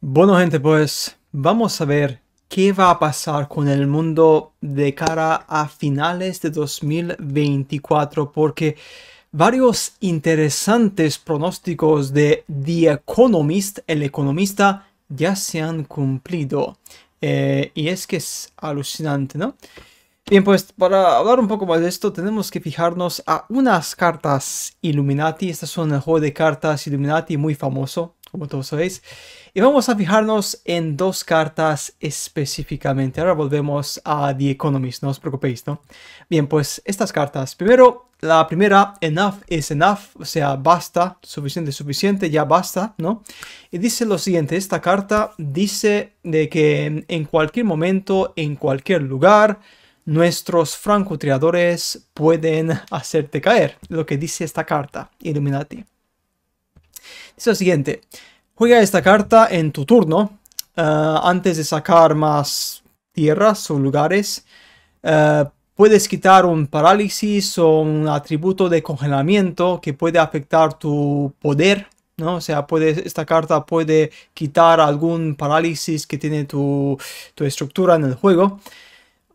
Bueno gente, pues vamos a ver qué va a pasar con el mundo de cara a finales de 2024 porque varios interesantes pronósticos de The Economist, el economista, ya se han cumplido. Eh, y es que es alucinante, ¿no? Bien, pues para hablar un poco más de esto tenemos que fijarnos a unas cartas Illuminati. Estas son el juego de cartas Illuminati muy famoso como todos sabéis. Y vamos a fijarnos en dos cartas específicamente. Ahora volvemos a The Economist, no os preocupéis, ¿no? Bien, pues estas cartas. Primero, la primera, enough is enough, o sea, basta, suficiente, suficiente, ya basta, ¿no? Y dice lo siguiente, esta carta dice de que en cualquier momento, en cualquier lugar, nuestros francotiradores pueden hacerte caer, lo que dice esta carta, Illuminati. Es lo siguiente. Juega esta carta en tu turno. Eh, antes de sacar más tierras o lugares. Eh, puedes quitar un parálisis o un atributo de congelamiento que puede afectar tu poder, O sea, esta carta puede quitar algún parálisis que tiene tu estructura en el juego.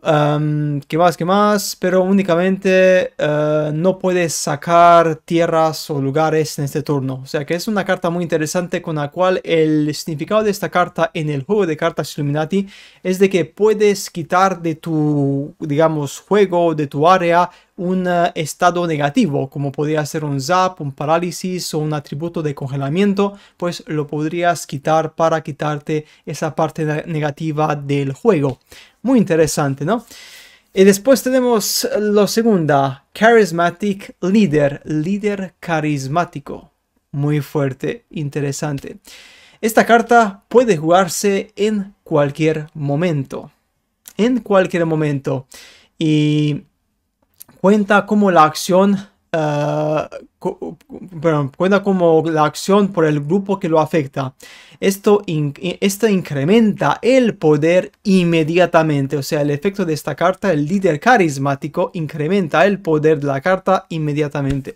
¿Qué más? ¿Qué más? Pero únicamente eh, no puedes sacar tierras o lugares en este turno. O sea que es una carta muy interesante con la cual el significado de esta carta en el juego de cartas Illuminati es de que puedes quitar de tu, digamos, juego, de tu área, un eh, estado negativo, como podría ser un zap, un parálisis o un atributo de congelamiento, pues lo podrías quitar para quitarte esa parte negativa del juego. Muy interesante, ¿no? Y después tenemos la segunda, Charismatic Leader, líder carismático. Muy fuerte, interesante. Esta carta puede jugarse en cualquier momento. En cualquier momento. Y cuenta como la acción, eh, cuenta como la acción por el grupo que lo afecta. Esto, esto incrementa el poder inmediatamente, o sea, el efecto de esta carta, el líder carismático, incrementa el poder de la carta inmediatamente.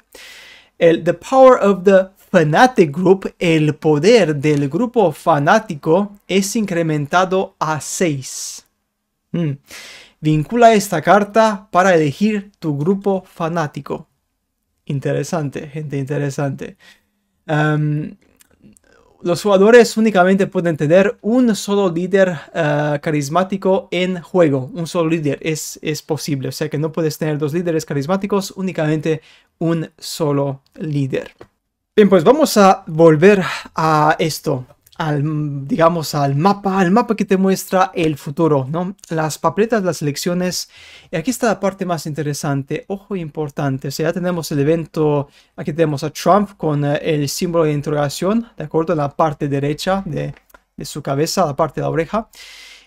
El The Power of the Fanatic Group, el poder del grupo fanático es incrementado a 6. Vincula esta carta para elegir tu grupo fanático. Interesante, gente, interesante. Em, los jugadores únicamente pueden tener un solo líder eh, carismático en juego. Un solo líder es, es posible. O sea que no puedes tener dos líderes carismáticos, únicamente un solo líder. Bien, pues vamos a volver a esto al, digamos, al mapa, al mapa que te muestra el futuro, ¿no? Las papeletas, las elecciones. Y aquí está la parte más interesante, ojo importante. O sea, ya tenemos el evento, aquí tenemos a Trump con eh, el símbolo de interrogación, ¿de acuerdo? En la parte derecha de, su cabeza, la parte de la oreja.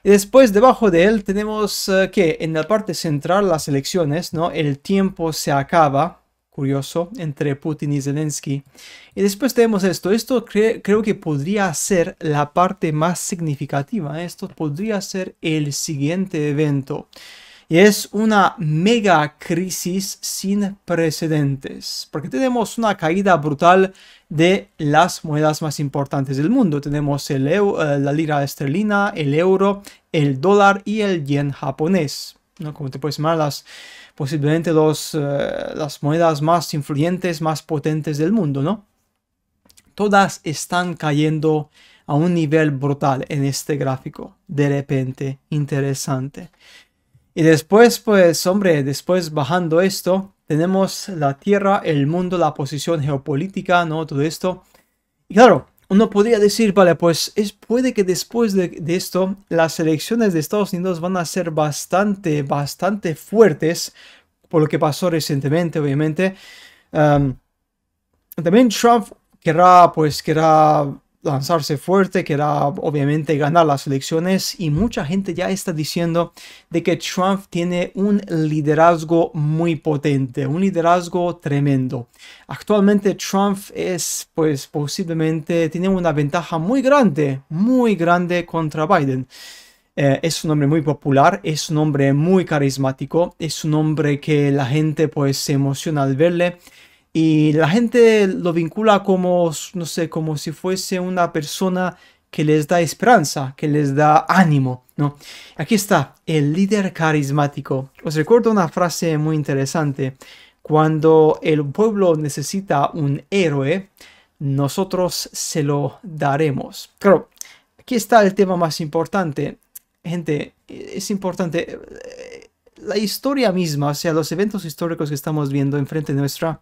Y después, debajo de él, tenemos eh, que en la parte central las elecciones, ¿no? El tiempo se acaba, curioso entre Putin y Zelensky. Y después tenemos esto. Esto creo que podría ser la parte más significativa. ¿eh? Esto podría ser el siguiente evento. Y es una mega crisis sin precedentes, porque tenemos una caída brutal de las monedas más importantes del mundo. Tenemos el eh, la lira esterlina, el euro, el dólar y el yen japonés. ¿no? Como te puedes llamar, las, posiblemente eh, las monedas más influyentes, más potentes del mundo, ¿no? Todas están cayendo a un nivel brutal en este gráfico, de repente, interesante. Y después, pues, hombre, después bajando esto, tenemos la Tierra, el mundo, la posición geopolítica, ¿no? Todo esto. Y claro, uno podría decir, vale, pues es, puede que después de, esto las elecciones de Estados Unidos van a ser bastante, bastante fuertes, por lo que pasó recientemente, obviamente. también Trump querrá, pues, querrá lanzarse fuerte, que era obviamente ganar las elecciones y mucha gente ya está diciendo de que Trump tiene un liderazgo muy potente, un liderazgo tremendo. Actualmente Trump es pues posiblemente tiene una ventaja muy grande, muy grande contra Biden. Eh, es un hombre muy popular, es un hombre muy carismático, es un hombre que la gente pues se emociona al verle y la gente lo vincula como, no sé, como si fuese una persona que les da esperanza, que les da ánimo, ¿no? Aquí está, el líder carismático. Os recuerdo una frase muy interesante. Cuando el pueblo necesita un héroe, nosotros se lo daremos. Claro, aquí está el tema más importante. Gente, es importante. Eh, la historia misma, o sea, los eventos históricos que estamos viendo enfrente de nuestra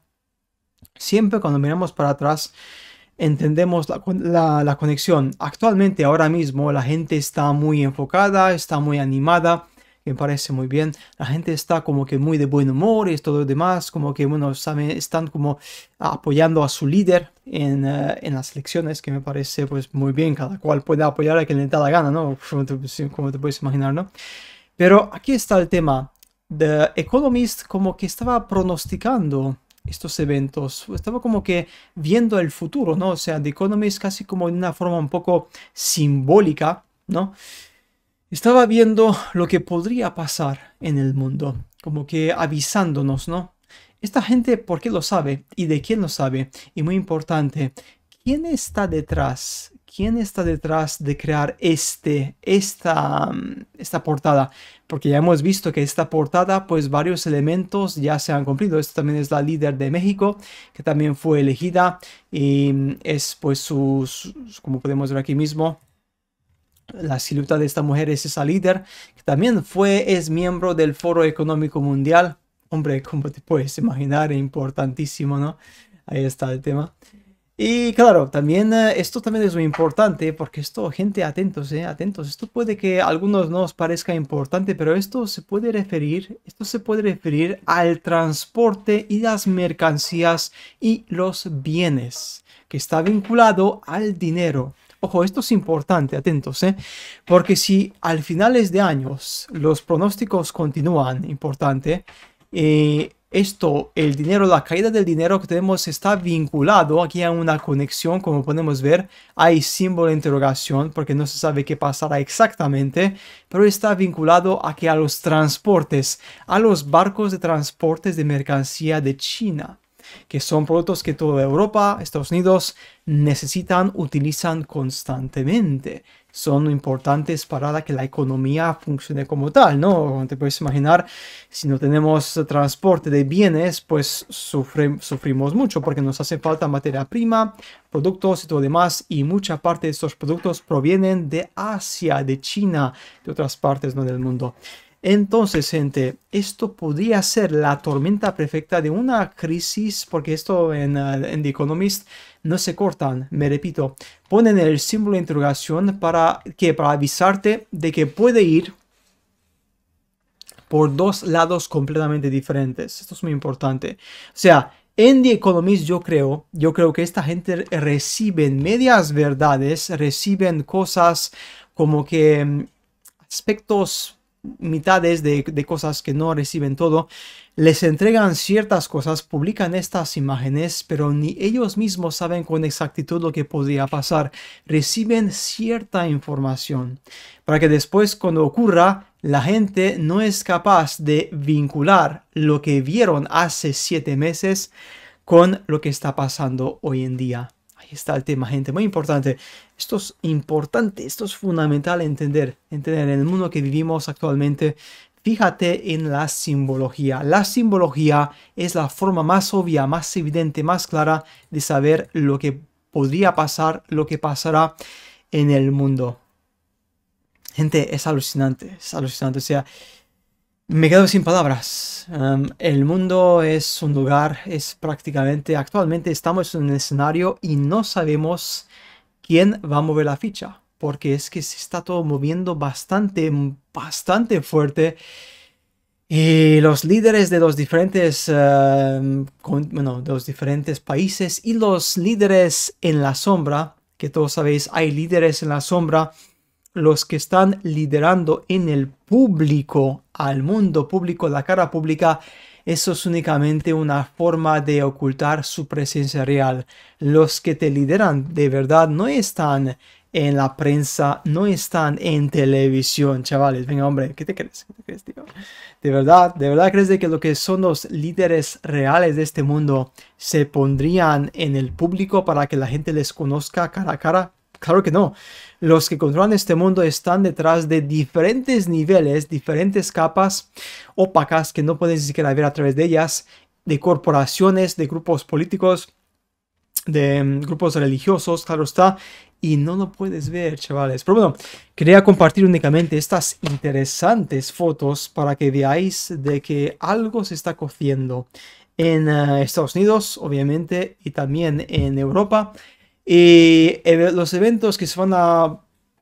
Siempre cuando miramos para atrás entendemos la, conexión. Actualmente, ahora mismo, la gente está muy enfocada, está muy animada, me parece muy bien. La gente está como que muy de buen humor y todo lo demás, como que, bueno, están como apoyando a su líder eh, en, las elecciones, que me parece pues muy bien, cada cual puede apoyar a quien le da la gana, ¿no? Como te, como te puedes imaginar, ¿no? Pero aquí está el tema. The Economist como que estaba pronosticando estos eventos. Estaba como que viendo el futuro, ¿no? O sea, The Economist casi como en una forma un poco simbólica, ¿no? Estaba viendo lo que podría pasar en el mundo, como que avisándonos, ¿no? Esta gente, ¿por qué lo sabe? ¿Y de quién lo sabe? Y muy importante, ¿quién está detrás? quién está detrás de crear este, esta, mm, esta portada, porque ya hemos visto que esta portada, pues varios elementos ya se han cumplido. Esta también es la líder de México, que también fue elegida y mm, es pues sus, como podemos ver aquí mismo, la silueta de esta mujer es esa líder, que también fue, es miembro del Foro Económico Mundial. Hombre, como te puedes imaginar, importantísimo, ¿no? Ahí está el tema. Y claro, también eh, esto también es muy importante porque esto, gente, atentos, eh, atentos. Esto puede que a algunos no os parezca importante, pero esto se puede referir, esto se puede referir al transporte y las mercancías y los bienes, que está vinculado al dinero. Ojo, esto es importante, atentos, ¿eh? porque si al finales de años los pronósticos continúan, importante, eh, esto, el dinero, la caída del dinero que tenemos está vinculado aquí a una conexión, como podemos ver, hay símbolo de interrogación porque no se sabe qué pasará exactamente, pero está vinculado aquí a los transportes, a los barcos de transportes de mercancía de China, que son productos que toda Europa, Estados Unidos necesitan, utilizan constantemente son importantes para que la economía funcione como tal, ¿no? te puedes imaginar, si no tenemos transporte de bienes, pues sufrimos mucho porque nos hace falta materia prima, productos y todo demás, y mucha parte de estos productos provienen de Asia, de China, de otras partes ¿no? del mundo. Entonces, gente, esto podría ser la tormenta perfecta de una crisis, porque esto eh, en, The Economist no se cortan, me repito, ponen el símbolo de interrogación para, que, para avisarte de que puede ir por dos lados completamente diferentes. Esto es muy importante. O sea, en The Economist yo creo, yo creo que esta gente recibe medias verdades, reciben cosas como que mm, aspectos mitades de, cosas que no reciben todo, les entregan ciertas cosas, publican estas imágenes, pero ni ellos mismos saben con exactitud lo que podría pasar. Reciben cierta información para que después cuando ocurra, la gente no es capaz de vincular lo que vieron hace siete meses con lo que está pasando hoy en día está el tema, gente, muy importante. Esto es importante, esto es fundamental entender, entender en el mundo que vivimos actualmente. Fíjate en la simbología. La simbología es la forma más obvia, más evidente, más clara de saber lo que podría pasar, lo que pasará en el mundo. Gente, es alucinante, es alucinante. O sea, me quedo sin palabras. Em, el mundo es un lugar, es prácticamente, actualmente estamos en un escenario y no sabemos quién va a mover la ficha, porque es que se está todo moviendo bastante, bastante fuerte. Y los líderes de los diferentes, em, bueno, de los diferentes países y los líderes en la sombra, que todos sabéis, hay líderes en la sombra los que están liderando en el público, al mundo público, la cara pública, eso es únicamente una forma de ocultar su presencia real. Los que te lideran de verdad no están en la prensa, no están en televisión, chavales. Venga, hombre, ¿qué te crees? De verdad, de verdad crees que lo que son los líderes reales de este mundo se pondrían en el público para que la gente les conozca cara a cara? Claro que no. Los que controlan este mundo están detrás de diferentes niveles, diferentes capas opacas que no puedes ni siquiera ver a través de ellas, de corporaciones, de grupos políticos, de mm, grupos religiosos, claro está, y no lo puedes ver, chavales. Pero bueno, quería compartir únicamente estas interesantes fotos para que veáis de que algo se está cociendo en eh, Estados Unidos, obviamente, y también en Europa y eh, los eventos que se van a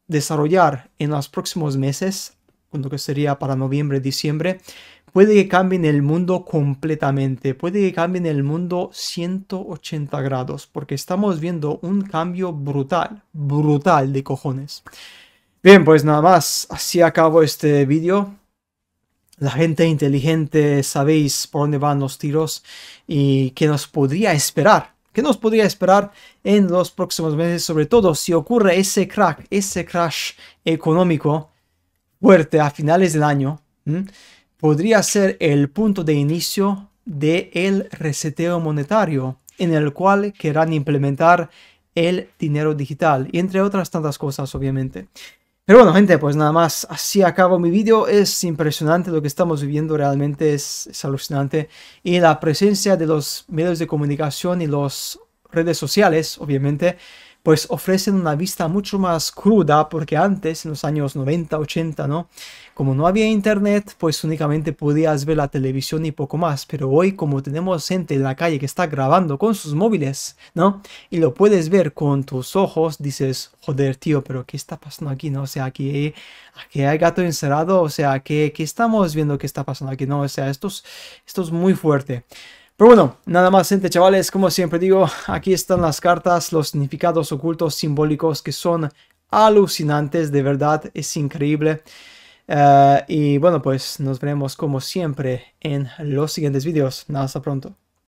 desarrollar en los próximos meses, cuando que sería para noviembre, diciembre, puede que cambien el mundo completamente, puede que cambien el mundo 180 grados, porque estamos viendo un cambio brutal, brutal de cojones. Bien, pues nada más, así acabo este vídeo. La gente inteligente sabéis por dónde van los tiros y qué nos podría esperar ¿Qué nos podría esperar en los próximos meses? Sobre todo si ocurre ese crack, ese crash económico fuerte a finales del año, podría ser el punto de inicio del el reseteo monetario en el cual querrán implementar el dinero digital, y entre otras tantas cosas, obviamente. Pero bueno, gente, pues nada más, así acabo mi vídeo. Es impresionante lo que estamos viviendo, realmente es, es, alucinante. Y la presencia de los medios de comunicación y las redes sociales, obviamente, pues ofrecen una vista mucho más cruda porque antes, en los años 90, 80, ¿no? Como no había internet, pues únicamente podías ver la televisión y poco más, pero hoy como tenemos gente en la calle que está grabando con sus móviles, ¿no? Y lo puedes ver con tus ojos, dices, joder, tío, pero ¿qué está pasando aquí, no? O sea, aquí, aquí hay gato encerrado, o sea, ¿qué, qué estamos viendo que está pasando aquí, no? O sea, esto es, esto es muy fuerte. Pero bueno, nada más gente chavales, como siempre digo, aquí están las cartas, los significados ocultos simbólicos que son alucinantes, de verdad es increíble. Eh, y bueno, pues nos veremos como siempre en los siguientes vídeos. Hasta pronto.